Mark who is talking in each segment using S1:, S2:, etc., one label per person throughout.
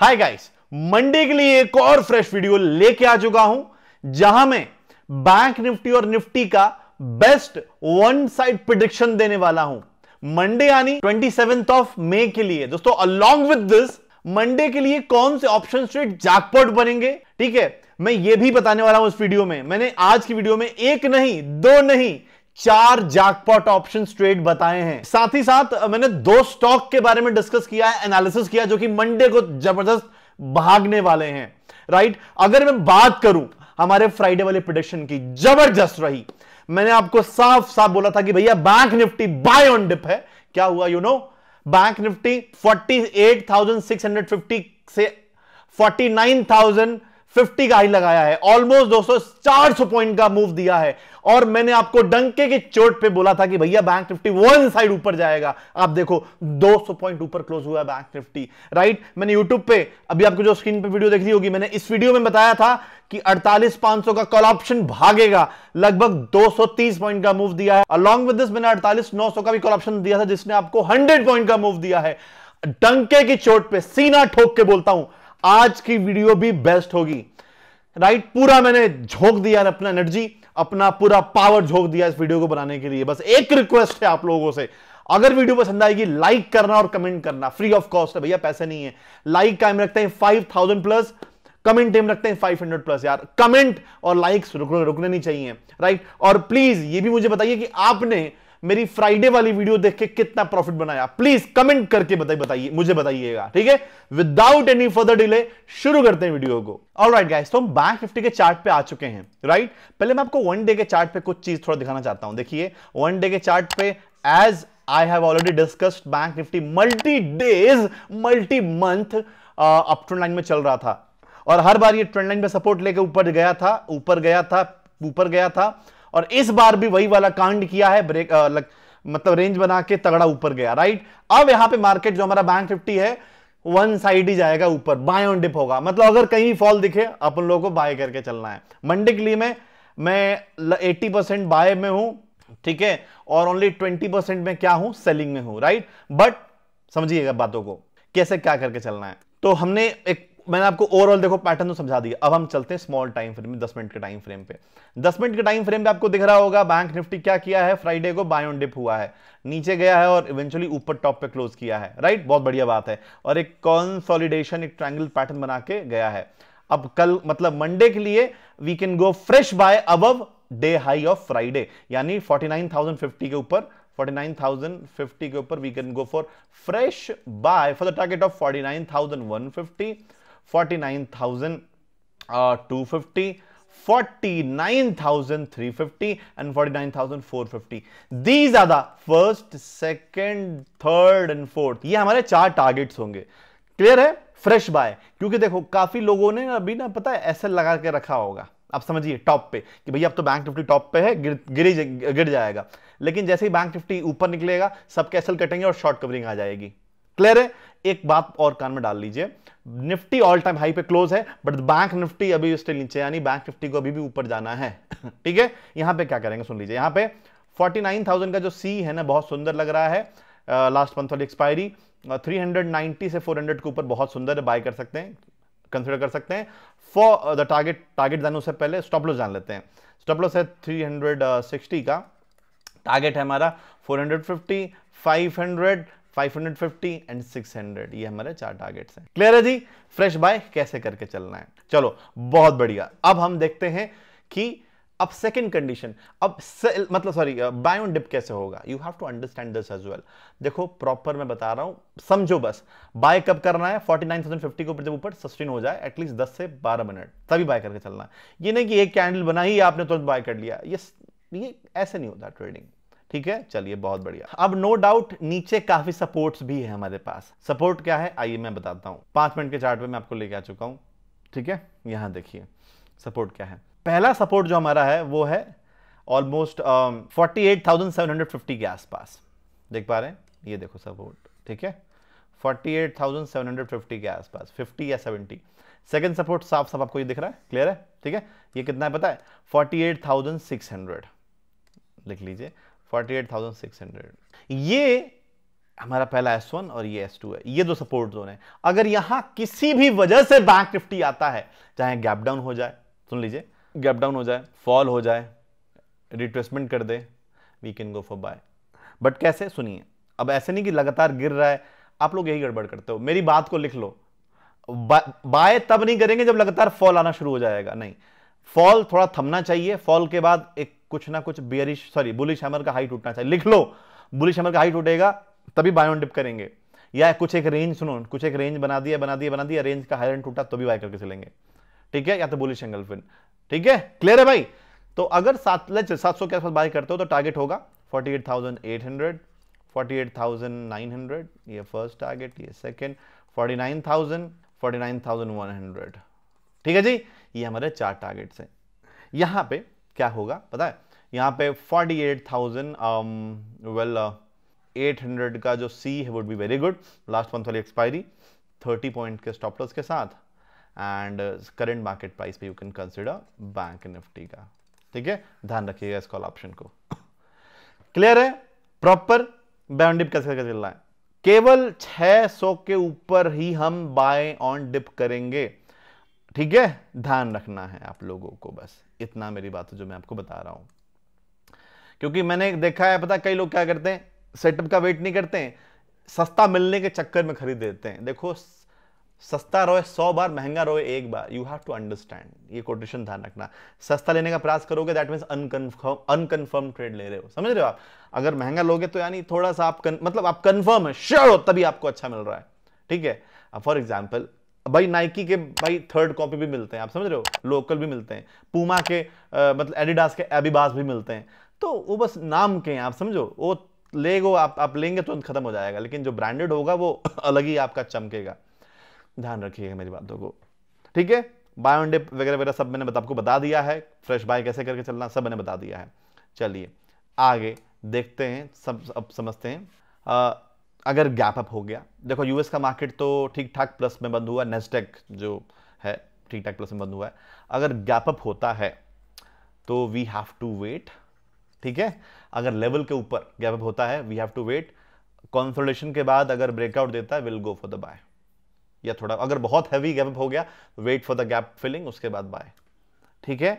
S1: Hi guys Monday के लिए एक और फ्रेश वीडियो लेके आ चुका हूं जहां मैं बैंक निफ्टी और निफ्टी का बेस्ट वन साइड प्रिडिक्शन देने वाला हूं मंडे यानी ट्वेंटी ऑफ मे के लिए दोस्तों अलॉन्ग विद दिस मंडे के लिए कौन से ऑप्शन ट्रेड जैकपॉट बनेंगे ठीक है मैं ये भी बताने वाला हूं इस वीडियो में मैंने आज की वीडियो में एक नहीं दो नहीं चार जैकपॉट ऑप्शन ट्रेड बताए हैं साथ ही साथ मैंने दो स्टॉक के बारे में डिस्कस किया है एनालिसिस किया जो कि मंडे को जबरदस्त भागने वाले हैं राइट अगर मैं बात करूं हमारे फ्राइडे वाले प्रोडिक्शन की जबरदस्त रही मैंने आपको साफ साफ बोला था कि भैया bank Nifty buy on dip है क्या हुआ यू नो बैंक निफ्टी 48,650 से 49,050 का ही लगाया है ऑलमोस्ट 200 400 पॉइंट का मूव दिया है और मैंने आपको डंके की चोट पे बोला था कि भैया बैंक निफ्टी वन साइड ऊपर जाएगा आप देखो 200 पॉइंट ऊपर क्लोज हुआ बैंक निफ्टी राइट मैंने यूट्यूब पे अभी आपको जो स्क्रीन पे वीडियो देख रही होगी मैंने इस वीडियो में बताया था कि 48500 का कॉल ऑप्शन भागेगा लगभग 230 पॉइंट का मूव दिया है अलॉन्ग विद दिस मैंने 48900 का भी कॉल ऑप्शन दिया था जिसने आपको 100 पॉइंट का मूव दिया है डंके की चोट पे सीना ठोक के बोलता हूं आज की वीडियो भी बेस्ट होगी राइट पूरा मैंने झोंक दिया अपना एनर्जी अपना पूरा पावर झोंक दिया इस वीडियो को बनाने के लिए बस एक रिक्वेस्ट है आप लोगों से अगर वीडियो पसंद आएगी लाइक करना और कमेंट करना फ्री ऑफ कॉस्ट है भैया पैसे नहीं है लाइक का हम रखते हैं five thousand plus comment time रखते हैं 500 प्लस यार कमेंट और लाइक्स रुकने रुकने नहीं चाहिए राइट और प्लीज ये भी मुझे बताइए कि आपने मेरी फ्राइडे वाली वीडियो देख के कितना प्रॉफिट बनाया प्लीज कमेंट करके बताइए बताइए मुझे बताइएगा ठीक है विदाउट एनी फर्दर डिले शुरू करते हैं वीडियो को ऑल राइट गाइस तो हम बैंक निफ्टी के चार्ट पे आ चुके हैं राइट right? पहले मैं आपको वन डे के चार्ट पे कुछ चीज थोड़ा दिखाना चाहता हूं देखिए वन डे के चार्ट पे as I have already discussed bank Nifty multi days multi month up trend line में चल रहा था और हर बार ये ट्रेंड लाइन में सपोर्ट लेके ऊपर गया था ऊपर गया था ऊपर गया था और इस बार भी वही वाला कांड किया है ब्रेक आ, लग, मतलब रेंज बना के तगड़ा ऊपर गया राइट अब यहां पे मार्केट जो हमारा बैंक फिफ्टी है वन साइड ही जाएगा ऊपर बाय ऑन डिप होगा मतलब अगर कहीं फॉल दिखे अपन लोगों को बाय करके चलना है मंडे के लिए मैं मैं एट्टी परसेंट बाय में हूं ठीक है और ओनली ट्वेंटी परसेंट में क्या हूं सेलिंग में हूं राइट बट समझिएगा बातों को कैसे क्या करके चलना है तो हमने एक मैंने आपको ओवरऑल देखो पैटर्न तो समझा दिया अब हम चलते हैं स्मॉल टाइम फ्रेम में दस मिनट के टाइम फ्रेम पे दस मिनट के टाइम फ्रेम पे आपको दिख रहा होगा बैंक निफ्टी क्या किया है फ्राइडे को बाय ऑन डिप हुआ है नीचे गया है और इवेंचुअली ऊपर टॉप पे क्लोज किया है राइट बहुत बढ़िया बात है और एक कॉन्सोलिडेशन एक ट्रायंगल पैटर्न बना के गया है अब कल मतलब मंडे के लिए we can go fresh buy अब डे हाई ऑफ फ्राइडे यानी 49,050 के ऊपर 49,050 के ऊपर we can go for fresh buy for the target of 49,150 forty nine thousand two fifty 49,350 and 49,450. These are the first, second, third and fourth. ये हमारे चार targets होंगे क्लियर है फ्रेश बाय क्योंकि देखो काफी लोगों ने अभी ना पता है ऐसे लगा के रखा होगा आप समझिए टॉप पे कि भैया अब तो बैंक निफ्टी टॉप पे है गिर गिर, गिर जाएगा लेकिन जैसे ही बैंक निफ्टी ऊपर निकलेगा सब कैसल कटेंगे और शॉर्ट कवरिंग आ जाएगी क्लियर है एक बात और कान में डाल लीजिए निफ्टी ऑल टाइम हाई पे क्लोज है बट बैंक निफ्टी अभी स्टिल नीचे यानी बैंक निफ्टी को अभी भी ऊपर जाना है ठीक है यहां पे क्या करेंगे सुन लीजिए यहां पे 49,000 का जो सी है ना बहुत सुंदर लग रहा है लास्ट मंथ वाली एक्सपायरी 390 से 400 के ऊपर बहुत सुंदर बाय कर सकते हैं कंसिडर कर सकते हैं फॉर द टारगेट टारगेट जाने से पहले स्टॉप लॉस जान लेते हैं स्टॉप लॉस है थ्री का टारगेट है हमारा फोर 500 550 एंड 600 ये हमारे चार टारगेट्स हैं क्लियर है जी फ्रेश बाय कैसे करके चलना है चलो बहुत बढ़िया अब हम देखते हैं कि अब सेकंड कंडीशन अब सेल मतलब सॉरी बाय ऑन डिप कैसे होगा you have to understand this as well देखो प्रॉपर मैं बता रहा हूं समझो बस बाय कब करना है 49,050 के ऊपर जब ऊपर सस्टेन हो जाए एटलीस्ट 10 से 12 मिनट तभी बाय करके चलना है ये नहीं कि एक कैंडल बना ही आपने तुरंत बाय कर लिया ये ये ऐसे नहीं होता ट्रेडिंग ठीक है चलिए बहुत बढ़िया अब नो डाउट नीचे काफी सपोर्ट्स भी है हमारे पास सपोर्ट क्या है आइए मैं बताता हूं पांच मिनट के चार्ट पे मैं आपको लेके आ चुका हूं ठीक है यहां देखिए सपोर्ट क्या है पहला सपोर्ट जो हमारा है वो है almost forty eight thousand seven hundred fifty के आसपास देख पा रहे हैं ये देखो सपोर्ट ठीक है forty eight thousand seven hundred fifty के आसपास फिफ्टी या सेवेंटी सेकेंड सपोर्ट साफ साफ आपको ये दिख रहा है क्लियर है ठीक है ये कितना है पता है forty eight thousand six hundred लिख लीजिए 48,600 ये हमारा पहला S1 और ये S2 है ये दो सपोर्ट जोन है अगर यहां किसी भी वजह से बैंक निफ्टी आता है चाहे गैप डाउन हो जाए सुन लीजिए गैप डाउन हो जाए फॉल हो जाए रिट्रेसमेंट कर दे we can go for buy but कैसे सुनिए अब ऐसे नहीं कि लगातार गिर रहा है आप लोग यही गड़बड़ करते हो मेरी बात को लिख लो बाय तब नहीं करेंगे जब लगातार फॉल आना शुरू हो जाएगा नहीं फॉल थोड़ा थमना चाहिए फॉल के बाद एक कुछ ना कुछ बियरिश सॉरी बुलिश हैमर का हाई टूटना चाहिए लिख लो बुलिश हैमर का हाई टूटेगा तभी बायोन डिप करेंगे या कुछ एक रेंज सुनो कुछ एक रेंज बना दिया बना दिया बना दिया रेंज का हाई टूटा तो भी बाय करके चलेंगे ठीक है या तो बुलिश एंगल फिन ठीक है क्लियर है भाई तो अगर सात सात सौ के आसपास बाय करते हो तो टारगेट होगा forty eight thousand eight hundred forty eight thousand nine hundred ये फर्स्ट टारगेट ये second forty nine thousand forty nine thousand one hundred ठीक है जी ये हमारे चार टारगेट्स हैं यहाँ पे क्या होगा पता है यहाँ पे 48,000 वेल एट हंड्रेड का जो सी है would be very good last month वाली एक्सपायरी 30 पॉइंट के स्टॉप लॉस के साथ एंड करेंट मार्केट प्राइस पे you can consider bank Nifty का ठीक है ध्यान रखिएगा इस कॉल ऑप्शन को क्लियर है प्रॉपर बाय डिप कैसे करके चल रहा है केवल 600 के ऊपर ही हम बाय ऑन डिप करेंगे ठीक है ध्यान रखना है आप लोगों को बस इतना मेरी बात है जो मैं आपको बता रहा हूं क्योंकि मैंने देखा है पता कई लोग क्या करते हैं सेटअप का वेट नहीं करते हैं सस्ता मिलने के चक्कर में खरीद देते हैं देखो सस्ता रोए सौ बार महंगा रोए एक बार यू हैव टू अंडरस्टैंड ये कोटेशन ध्यान रखना सस्ता लेने का प्रयास करोगे that means unconfirm unconfirm trade ले रहे हो समझ रहे हो आप अगर महंगा लोगे तो यानी थोड़ा सा आप कन, मतलब आप कन्फर्म है श्योर हो तभी आपको अच्छा मिल रहा है ठीक है फॉर एग्जाम्पल भाई नाइकी के भाई थर्ड कॉपी भी मिलते हैं आप समझ रहे हो लोकल भी मिलते हैं पूमा के आ, मतलब एडिडास के एबिबास भी मिलते हैं तो वो बस नाम के हैं आप समझो वो ले गो आप आप लेंगे तुरंत तो खत्म हो जाएगा लेकिन जो ब्रांडेड होगा वो अलग ही आपका चमकेगा ध्यान रखिएगा मेरी बातों को ठीक है बाय ऑन डे वगैरह वगैरह सब मैंने आपको बता दिया है फ्रेश बाय कैसे करके चलना सब मैंने बता दिया है चलिए आगे देखते हैं सब अब समझते हैं आ, अगर गैप अप हो गया देखो यूएस का मार्केट तो ठीक ठाक प्लस में बंद हुआ नेस्टेक जो है ठीक ठाक प्लस में बंद हुआ है अगर गैप अप होता है तो वी हैव टू वेट ठीक है अगर लेवल के ऊपर गैप अप होता है we have to wait consolation के बाद अगर ब्रेकआउट देता है will go for the buy या थोड़ा अगर बहुत हैवी गैप अप हो गया wait for the gap filling उसके बाद बाय ठीक है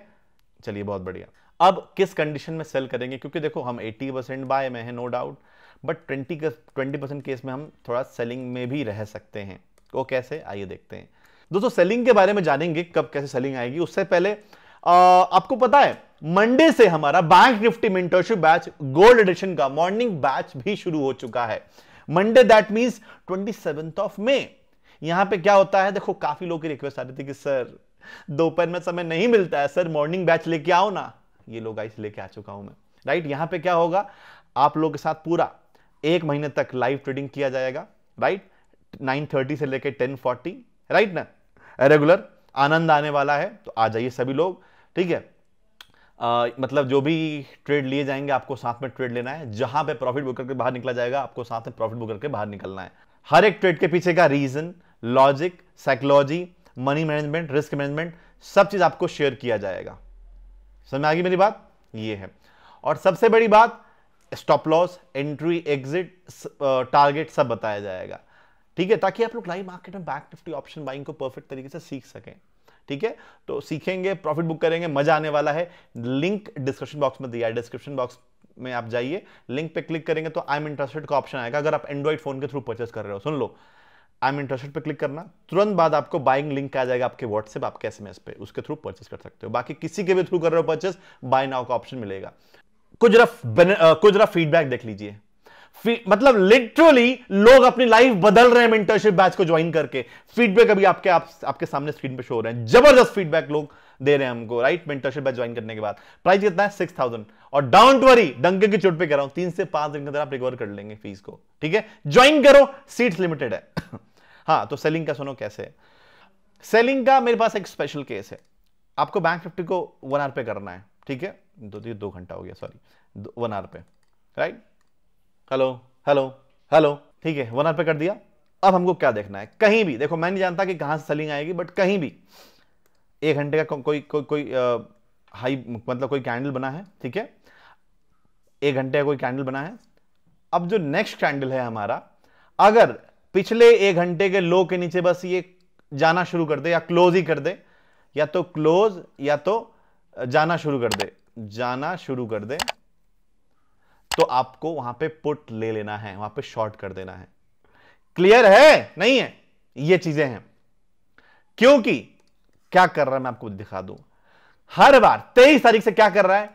S1: चलिए बहुत बढ़िया अब किस कंडीशन में सेल करेंगे क्योंकि देखो हम 80 परसेंट बाय में है no doubt but twenty twenty percent case में हम थोड़ा सेलिंग में भी रह सकते हैं वो कैसे आइए देखते हैं दोस्तों सेलिंग के बारे में जानेंगे कब कैसे सेलिंग आएगी उससे पहले आ, आपको पता है मंडे से हमारा bank Nifty mentorship batch gold edition का मॉर्निंग बैच भी शुरू हो चुका है Monday that means twenty of May यहां पे क्या होता है देखो काफी लोग की रिक्वेस्ट आ रही थी कि सर दोपहर में समय नहीं मिलता है सर मॉर्निंग बैच लेके आओ ना ये लोग आइस लेके आ चुका हूं मैं राइट यहां पे क्या होगा आप लोगों के साथ पूरा एक महीने तक लाइव ट्रेडिंग किया जाएगा राइट 9:30 से लेकर 10:40 राइट ना रेगुलर आनंद आने वाला है तो आ जाइए सभी लोग ठीक है आ, मतलब जो भी ट्रेड लिए जाएंगे आपको साथ में ट्रेड लेना है जहां पे प्रॉफिट बुक करके बाहर निकला जाएगा आपको साथ में प्रॉफिट बुक करके बाहर निकलना है हर एक ट्रेड के पीछे का reason logic psychology money management risk management सब चीज आपको शेयर किया जाएगा समझ में आ गई मेरी बात ये है और सबसे बड़ी बात stop loss entry exit target सब बताया जाएगा ठीक है ताकि आप लोग लाइव मार्केट में बैंक निफ्टी ऑप्शन बाइंग को परफेक्ट तरीके से सीख सकें ठीक है तो सीखेंगे प्रॉफिट बुक करेंगे मजा आने वाला है लिंक डिस्क्रिप्शन बॉक्स में दिया है डिस्क्रिप्शन बॉक्स में आप जाइए लिंक पे क्लिक करेंगे तो आई एम इंटरेस्टेड का ऑप्शन आएगा अगर आप एंड्रॉइड फोन के थ्रू परचेस कर रहे हो सुन लो आई एम इंटरेस्टेड पे क्लिक करना तुरंत बाद आपको बाइंग लिंक आ जाएगा आपके व्हाट्सएप आपके एसएमएस पे उसके थ्रू परचेस कर सकते हो बाकी किसी के भी थ्रू कर रहे हो परचेस बाय नाउ का ऑप्शन मिलेगा कुछ जरा कुछ जरा फीडबैक देख लीजिए मतलब लिटरली लोग अपनी लाइफ बदल रहे हैं इंटर्नशिप बैच को ज्वाइन करके फीडबैक अभी आपके आप, आपके सामने स्क्रीन पर शो हो रहे हैं जबरदस्त फीडबैक लोग दे रहे हैं हमको राइट मेंटरशिप बैच ज्वाइन करने के बाद प्राइस कितना है सिक्स थाउजेंड और डाउन टू वरी डंके की चोट पे कर रहा हूं तीन से पांच दिन के अंदर आप रिकवर कर लेंगे फीस को ठीक है ज्वाइन करो सीट्स लिमिटेड है हाँ तो सेलिंग का सुनो कैसे सेलिंग का मेरे पास एक स्पेशल केस है आपको बैंक निफ्टी को वन आर पे करना है ठीक है दो ये दो घंटा हो गया सॉरी वन आर पे राइट हेलो हेलो हेलो ठीक है वन आर पे कर दिया अब हमको क्या देखना है कहीं भी देखो मैं नहीं जानता कि कहाँ से सेलिंग आएगी बट कहीं भी एक घंटे का को, कोई कोई कोई हाई मतलब कोई कैंडल बना है ठीक है एक घंटे का कोई कैंडल बना है अब जो नेक्स्ट कैंडल है हमारा अगर पिछले एक घंटे के लो के नीचे बस ये जाना शुरू कर दे या क्लोज ही कर दे या तो क्लोज या तो जाना शुरू कर दे जाना शुरू कर दे तो आपको वहां पे पुट ले लेना है वहां पे शॉर्ट कर देना है क्लियर है नहीं है ये चीजें हैं क्योंकि क्या कर रहा है मैं आपको दिखा दूं हर बार तेईस तारीख से क्या कर रहा है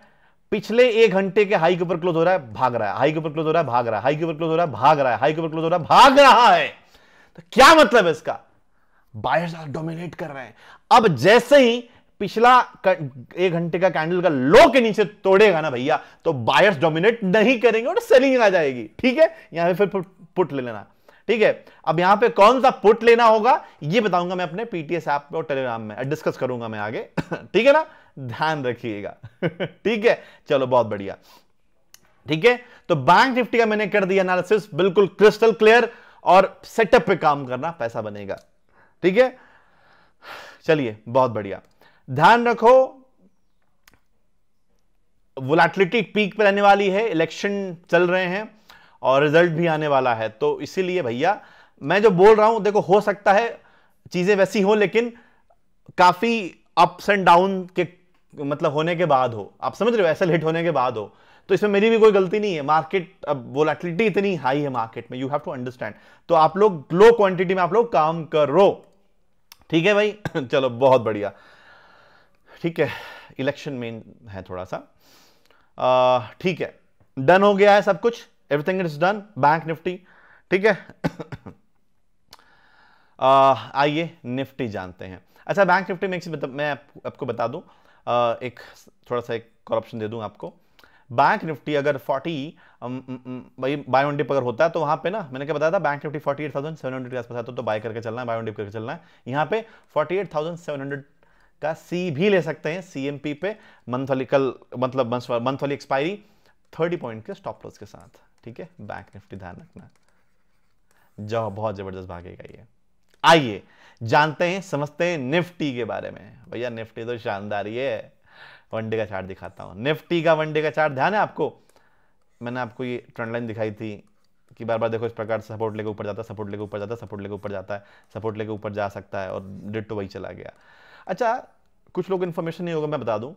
S1: पिछले एक घंटे के हाई के ऊपर क्लोज हो रहा है भाग रहा है हाई के ऊपर क्लोज हो रहा है भाग रहा है हाई के ऊपर क्लोज हो रहा है भाग रहा है हाई के ऊपर क्लोज हो रहा है भाग रहा है तो क्या मतलब है इसका बायर्स डोमिनेट कर रहे हैं अब जैसे ही पिछला एक घंटे का कैंडल का लो के नीचे तोड़ेगा ना भैया तो बायर्स डोमिनेट नहीं करेंगे और सेलिंग आ जाएगी ठीक है यहां पे फिर पुट ले लेना ठीक है अब यहां पे कौन सा पुट लेना होगा ये बताऊंगा मैं अपने पीटीएस ऐप और टेलीग्राम में डिस्कस करूंगा मैं आगे ठीक है ना ध्यान रखिएगा ठीक है चलो बहुत बढ़िया ठीक है तो बैंक निफ्टी का मैंने कर दिया एनालिसिस बिल्कुल क्रिस्टल क्लियर और सेटअप पे काम करना पैसा बनेगा ठीक है चलिए बहुत बढ़िया ध्यान रखो वोलाटिलिटी पीक पर रहने वाली है इलेक्शन चल रहे हैं और रिजल्ट भी आने वाला है तो इसीलिए भैया मैं जो बोल रहा हूं देखो हो सकता है चीजें वैसी हो लेकिन काफी अप्स एंड डाउन के मतलब होने के बाद हो आप समझ रहे हो ऐसे हिट होने के बाद हो तो इसमें मेरी भी कोई गलती नहीं है मार्केट अब वोलाटिलिटी इतनी हाई है मार्केट में यू हैव टू अंडरस्टैंड तो आप लोग लो क्वांटिटी में आप लोग काम करो ठीक है भाई चलो बहुत बढ़िया ठीक है इलेक्शन मेन है थोड़ा सा ठीक है डन हो गया है सब कुछ everything is done bank Nifty ठीक है आइए निफ्टी जानते हैं अच्छा बैंक निफ्टी में एक मतलब मैं आप, आपको बता दूं आ, एक थोड़ा सा एक करप्शन दे दूं आपको बैंक निफ्टी अगर 40 भाई बायोडिप अगर होता है तो वहां पे ना मैंने क्या बताया था बैंक निफ्टी 48,700 के आसपास आता तो, तो बाय करके चलना है बायोडिप करके चलना है यहाँ पे 48,700 का सी भी ले सकते हैं सी पे मंथली कल मतलब मंथली एक्सपायरी थर्टी पॉइंट के स्टॉप लॉस के साथ ठीक है बैंक निफ्टी ध्यान रखना जो बहुत जबरदस्त भागेगा ये आइए जानते हैं समझते हैं निफ्टी के बारे में भैया निफ्टी तो शानदार ही है वनडे का चार्ट दिखाता हूँ निफ्टी का वनडे का चार्ट ध्यान है आपको मैंने आपको ये ट्रेंड लाइन दिखाई थी कि बार बार देखो इस प्रकार से सपोर्ट लेके ऊपर जाता है सपोर्ट लेके ऊपर जाता है सपोर्ट लेके ऊपर जाता है सपोर्ट लेके ऊपर जा सकता है और डिट तो वही चला गया अच्छा कुछ लोग इन्फॉर्मेशन नहीं होगा मैं बता दूं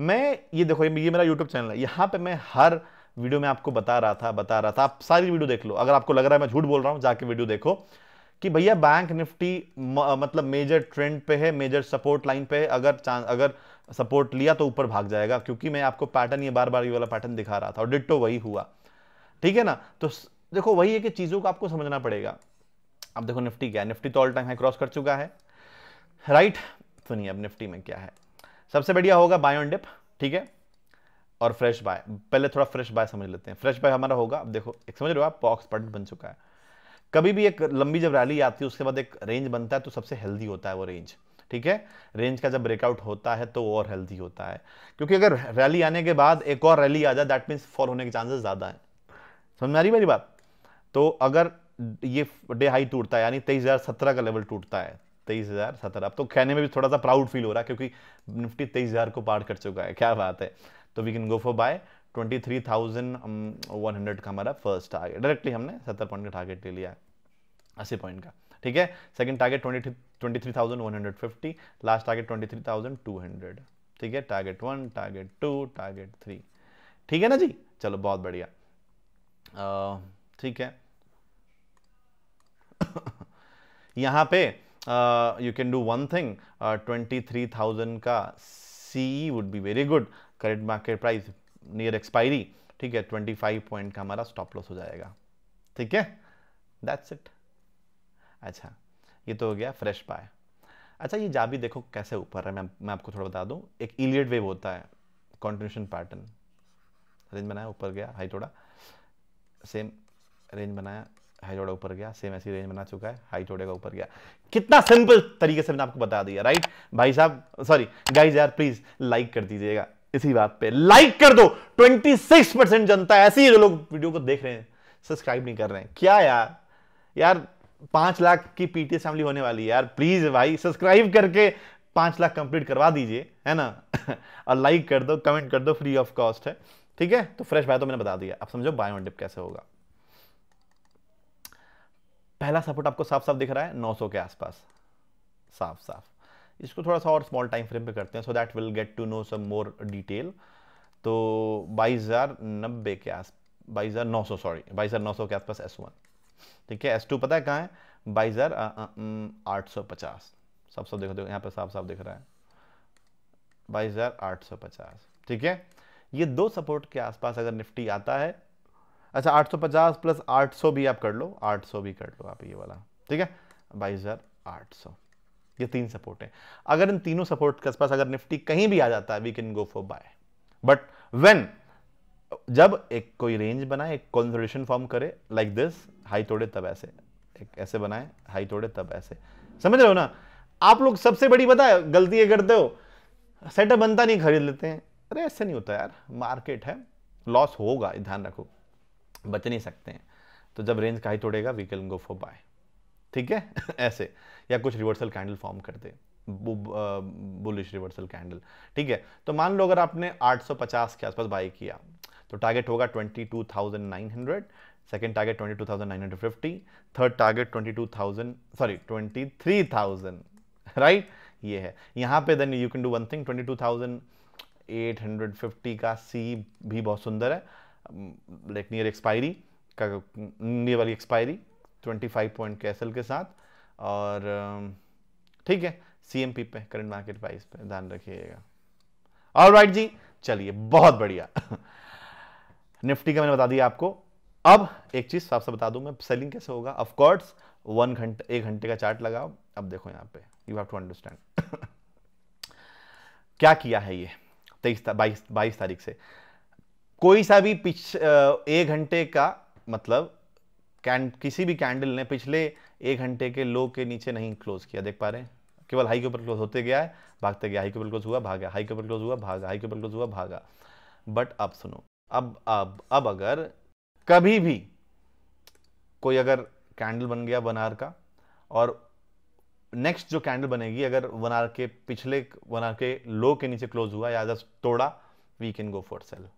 S1: मैं ये देखो ये, मेरा यूट्यूब चैनल है यहाँ पे मैं हर वीडियो में आपको बता रहा था बता रहा था आप सारी वीडियो देख लो अगर आपको लग रहा है मैं झूठ बोल रहा हूँ जाके वीडियो देखो कि भैया बैंक निफ्टी मतलब मेजर ट्रेंड पे है मेजर सपोर्ट लाइन पे है अगर अगर सपोर्ट लिया तो ऊपर भाग जाएगा क्योंकि मैं आपको पैटर्न ये बार बार ये वाला पैटर्न दिखा रहा था और डिट्टो वही हुआ ठीक है ना तो देखो वही है कि चीज़ों को आपको समझना पड़ेगा अब देखो निफ्टी क्या है निफ्टी तो ऑल टाइम हाई क्रॉस कर चुका है राइट सुनिए अब निफ्टी में क्या है सबसे बढ़िया होगा बाय ऑन डिप ठीक है और फ्रेश बाय पहले थोड़ा फ्रेश बाय समझ लेते हैं फ्रेश बाय हमारा होगा अब देखो एक समझ रहे हो आप पॉक्स पर्ट बन चुका है कभी भी एक लंबी जब रैली आती है उसके बाद एक रेंज बनता है तो सबसे हेल्दी होता है वो रेंज ठीक है रेंज का जब ब्रेकआउट होता है तो और हेल्दी होता है क्योंकि अगर रैली आने के बाद एक और रैली आ जाए दैट मीन्स फॉल होने के चांसेस ज़्यादा हैं समझ में आ रही मेरी बात तो अगर ये डे हाई टूटता है यानी तेईस हज़ार सत्रह का लेवल टूटता है तेईस हज़ार सत्तर अब तो कहने में भी थोड़ा सा प्राउड फील हो रहा है क्योंकि निफ्टी तेईस हज़ार को पार कर चुका है क्या बात है तो we can go for buy twenty three thousand one hundred का हमारा फर्स्ट टारगेट डायरेक्टली हमने सत्तर पॉइंट का टारगेट ले लिया है अस्सी पॉइंट का ठीक है second target twenty twenty three thousand one hundred fifty last target twenty three thousand two hundred ठीक है target one target two target three ठीक है ना जी चलो बहुत बढ़िया ठीक है यहाँ पे you can do one thing twenty three thousand का C would be very good current market price near expiry ठीक है ट्वेंटी फाइव पॉइंट का हमारा स्टॉप लॉस हो जाएगा ठीक है दैट्स इट अच्छा ये तो हो गया फ्रेश पाए अच्छा ये जा भी देखो कैसे ऊपर है मैं मैं आपको थोड़ा बता दूं एक इलियड वेव होता है कॉन्टिन्यूशन पैटर्न रेंज बनाया ऊपर गया हाई थोड़ा सेम रेंज बनाया हाई जोड़ा ऊपर गया सेम ऐसी रेंज बना चुका है हाई का ऊपर गया कितना सिंपल तरीके से मैंने आपको बता दिया राइट भाई साहब सॉरी गाइज यार प्लीज लाइक कर दीजिएगा इसी बात पे लाइक कर दो 26 परसेंट जनता ऐसी है जो लोग वीडियो को देख रहे हैं सब्सक्राइब नहीं कर रहे हैं क्या यार यार पांच लाख की पीटीएस फैमिली होने वाली है यार प्लीज भाई सब्सक्राइब करके पांच लाख कंप्लीट करवा दीजिए है ना और लाइक कर दो कमेंट कर दो फ्री ऑफ कॉस्ट है ठीक है तो फ्रेश भाई तो मैंने बता दिया अब समझो बायोडिप कैसे होगा पहला सपोर्ट आपको साफ साफ दिख रहा है 900 के आसपास साफ साफ इसको थोड़ा सा और स्मॉल टाइम फ्रेम पे करते हैं so that will get to know some more detail तो बाईस हज़ार नब्बे के आस बाईस हज़ार नौ सौ सॉरी बाईस हज़ार नौ सौ के आसपास एस वन ठीक है एस टू पता है कहाँ है बाईस हज़ार आठ सौ पचास साफ साफ देखो देखो यहाँ पर साफ साफ दिख रहा है बाईस हज़ार आठ सौ पचास ठीक है ये दो सपोर्ट के आसपास अगर निफ्टी आता है अच्छा 850 प्लस 800 भी आप कर लो 800 भी कर लो आप ये वाला ठीक है बाईस हज़ार आठ सौ ये तीन सपोर्ट है अगर इन तीनों सपोर्ट के पास अगर निफ्टी कहीं भी आ जाता है we can go for buy but when जब एक कोई रेंज बनाए एक कॉन्सोलेशन फॉर्म करे लाइक दिस हाई तोड़े तब ऐसे एक ऐसे बनाए हाई तोड़े तब ऐसे समझ रहे हो ना आप लोग सबसे बड़ी बताए गलती ये करते हो सेटअप बनता नहीं खरीद लेते हैं अरे ऐसे नहीं होता यार मार्केट है लॉस होगा ध्यान रखो बच नहीं सकते हैं तो जब रेंज का ही तोड़ेगा we can go for buy ठीक है ऐसे या कुछ रिवर्सल कैंडल फॉर्म कर दे बुलिश रिवर्सल कैंडल ठीक है तो मान लो अगर आपने 850 के आसपास बाई किया तो टारगेट होगा 22,900 second target 22,950 third target 22,000 sorry 23,000 right ये है यहाँ पे then you can do one thing 22,850 का सी भी बहुत सुंदर है लाइक नियर एक्सपायरी का नियर वाली एक्सपायरी 25 पॉइंट कैसल के साथ और ठीक है सीएमपी पे करंट मार्केट प्राइस पे ध्यान रखिएगा और राइट जी चलिए बहुत बढ़िया निफ्टी का मैंने बता दिया आपको अब एक चीज साफ साफ बता दूं मैं सेलिंग कैसे होगा ऑफ कोर्स वन घंटे एक घंटे का चार्ट लगाओ अब देखो यहां पे यू हैव टू अंडरस्टैंड क्या किया है ये तेईस बाईस बाईस तारीख से कोई सा भी पिछ एक घंटे का मतलब कैंड किसी भी कैंडल ने पिछले एक घंटे के लो के नीचे नहीं क्लोज किया देख पा रहे हैं केवल हाई के ऊपर क्लोज होते गया है भागते गया हाई के ऊपर क्लोज हुआ भागा हाई के ऊपर क्लोज हुआ भागा हाई के ऊपर क्लोज हुआ भागा बट अब सुनो अब अब अब अगर कभी भी कोई अगर कैंडल बन गया वनार का और नेक्स्ट जो कैंडल बनेगी अगर वनार के पिछले वनार के लो के नीचे क्लोज हुआ या जस्ट तोड़ा we can go for sell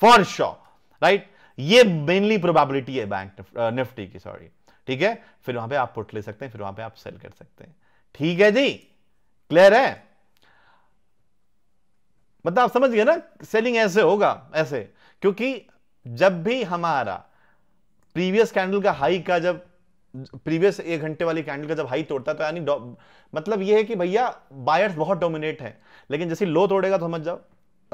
S1: for sure right ये मेनली प्रोबेबिलिटी है बैंक निफ्टी uh, की सॉरी ठीक है फिर वहां पे आप पुट ले सकते हैं फिर वहां पे आप सेल कर सकते हैं ठीक है जी क्लियर है मतलब आप समझ गए ना सेलिंग ऐसे होगा ऐसे क्योंकि जब भी हमारा प्रीवियस कैंडल का हाई का जब प्रीवियस एक घंटे वाली कैंडल का जब हाई तोड़ता है तो यानी मतलब ये है कि भैया बायर्स बहुत डोमिनेट है लेकिन जैसे लो तोड़ेगा तो समझ जाओ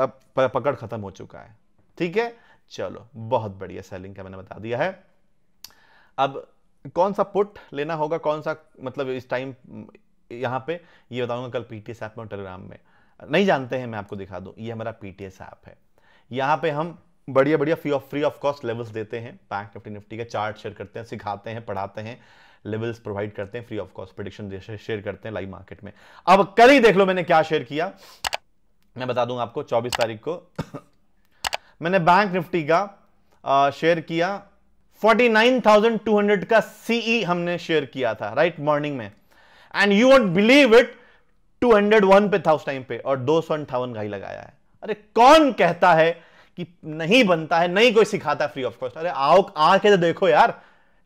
S1: अब पकड़ खत्म हो चुका है ठीक है चलो बहुत बढ़िया सेलिंग का मैंने बता दिया है अब कौन सा पुट लेना होगा कौन सा मतलब इस टाइम यहां पे ये बताऊंगा कल पीटीएस ऐप में और टेलीग्राम में नहीं जानते हैं मैं आपको दिखा दूं ये हमारा पीटीएस ऐप है यहां पे हम बढ़िया बढ़िया free of free of cost levels देते हैं बैंक निफ्टी निफ्टी का चार्ट शेयर करते हैं सिखाते हैं पढ़ाते हैं लेवल्स प्रोवाइड करते हैं free of cost prediction share करते हैं लाइव मार्केट में अब कल ही देख लो मैंने क्या शेयर किया मैं बता दूंगा आपको चौबीस तारीख को मैंने बैंक निफ्टी का शेयर किया 49,200 का सीई e हमने शेयर किया था राइट मॉर्निंग में and you won't believe it 201 पे था उस टाइम पे और दो सौ घाई लगाया है अरे कौन कहता है कि नहीं बनता है नहीं कोई सिखाता फ्री ऑफ कॉस्ट अरे आओ आके तो देखो यार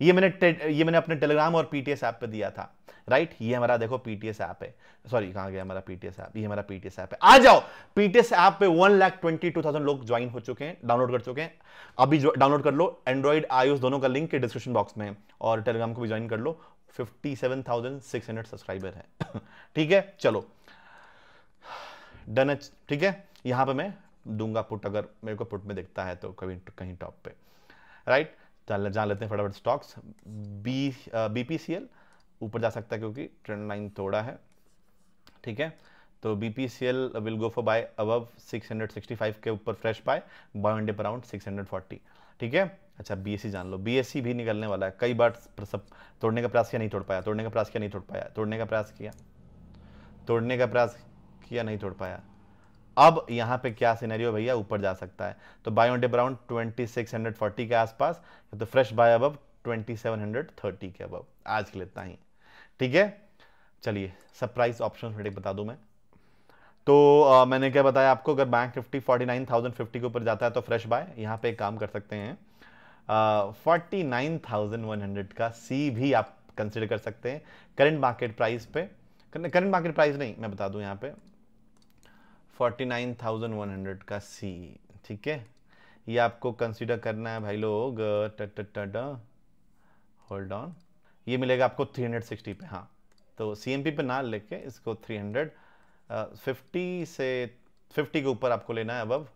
S1: ये मैंने ये मैंने अपने टेलीग्राम और पीटीएस ऐप पे दिया था राइट ये हमारा देखो पीटीएस ऐप है सॉरी कहाँ गया हमारा पीटीएस ऐप ये हमारा पीटीएस ऐप है आ जाओ पीटीएस ऐप पे one lakh twenty two thousand लोग ज्वाइन हो चुके हैं डाउनलोड कर चुके हैं अभी डाउनलोड कर लो एंड्रॉइड आईओ दोनों का लिंक डिस्क्रिप्शन बॉक्स में और टेलीग्राम को भी ज्वाइन कर लो फिफ्टी सब्सक्राइबर है ठीक है चलो डन ठीक है यहां पर मैं दूंगा पुट अगर मेरे को पुट में दिखता है तो कभी कहीं टॉप पे राइट जान लेते हैं फटाफट स्टॉक्स बी बीपीसीएल uh, ऊपर जा सकता है क्योंकि ट्रेंड लाइन थोड़ा है ठीक है तो B P C L will go for buy above five के ऊपर फ्रेश बाय बाय हंड्रेड पर अराउंड फोर्टी ठीक है अच्छा बी एस सी जान लो बी एस सी भी निकलने वाला है कई बार सब तोड़ने का प्रयास किया नहीं तोड़ पाया तोड़ने का प्रयास किया नहीं तोड़ पाया तोड़ने का प्रयास किया तोड़ने का प्रयास किया नहीं तोड़ पाया अब यहाँ पे क्या सिनेरियो भैया ऊपर जा सकता है तो buy on day around twenty six hundred forty के आसपास तो fresh buy above twenty seven hundred thirty के अबव आज के लिए इतना ही ठीक है चलिए सरप्राइज ऑप्शन बता दू मैं तो आ, मैंने क्या बताया आपको अगर bank Nifty forty nine thousand fifty के ऊपर जाता है तो फ्रेश बाय यहाँ पे एक काम कर सकते हैं forty nine thousand one hundred का सी भी आप कंसिडर कर सकते हैं करंट मार्केट प्राइस पे करंट मार्केट प्राइस नहीं मैं बता दूं यहाँ पे 49,100 का सी ठीक है ये आपको कंसीडर करना है भाई लोग होल्ड ऑन ये मिलेगा आपको 360 पे हाँ तो सी पे ना लेके इसको 300 50 से 50 के ऊपर आपको लेना है अब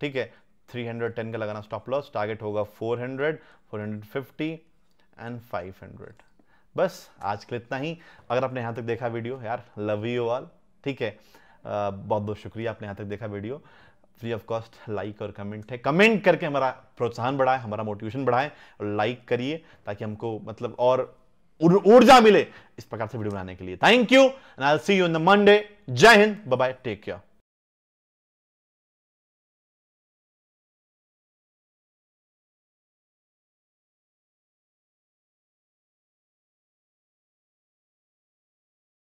S1: ठीक है 310 का लगाना स्टॉप लॉस टारगेट होगा 400 450 एंड 500 बस आज के लिए इतना ही अगर आपने यहाँ तक देखा वीडियो यार लव यू ऑल ठीक है बहुत बहुत शुक्रिया आपने यहाँ तक देखा video free of cost like और कमेंट है कमेंट करके हमारा प्रोत्साहन बढ़ाए हमारा मोटिवेशन बढ़ाए और लाइक करिए ताकि हमको मतलब और ऊर्जा मिले इस प्रकार से वीडियो बनाने के लिए thank you and I see you in the Monday जय हिंद बाय टेक केयर